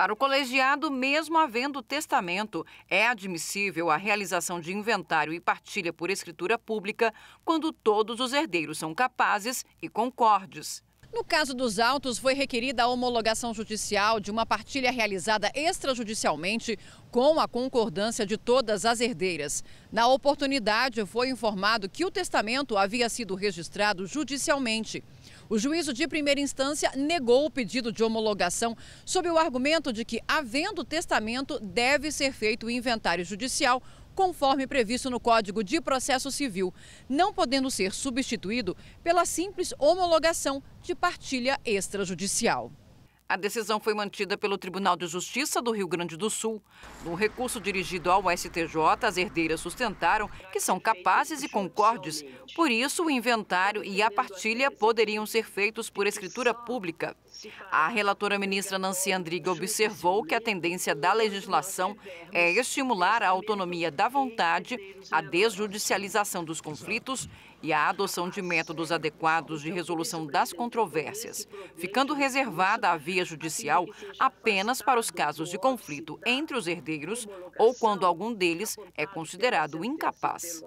Para o colegiado, mesmo havendo testamento, é admissível a realização de inventário e partilha por escritura pública quando todos os herdeiros são capazes e concordes. No caso dos autos, foi requerida a homologação judicial de uma partilha realizada extrajudicialmente com a concordância de todas as herdeiras. Na oportunidade, foi informado que o testamento havia sido registrado judicialmente. O juízo de primeira instância negou o pedido de homologação sob o argumento de que, havendo testamento, deve ser feito o inventário judicial conforme previsto no Código de Processo Civil, não podendo ser substituído pela simples homologação de partilha extrajudicial. A decisão foi mantida pelo Tribunal de Justiça do Rio Grande do Sul. No recurso dirigido ao STJ, as herdeiras sustentaram que são capazes e concordes, por isso o inventário e a partilha poderiam ser feitos por escritura pública. A relatora ministra Nancy Andriga observou que a tendência da legislação é estimular a autonomia da vontade, a desjudicialização dos conflitos e a adoção de métodos adequados de resolução das controvérsias, ficando reservada a via autonomia assim judicial apenas para os casos de conflito entre os herdeiros ou quando algum deles é considerado incapaz.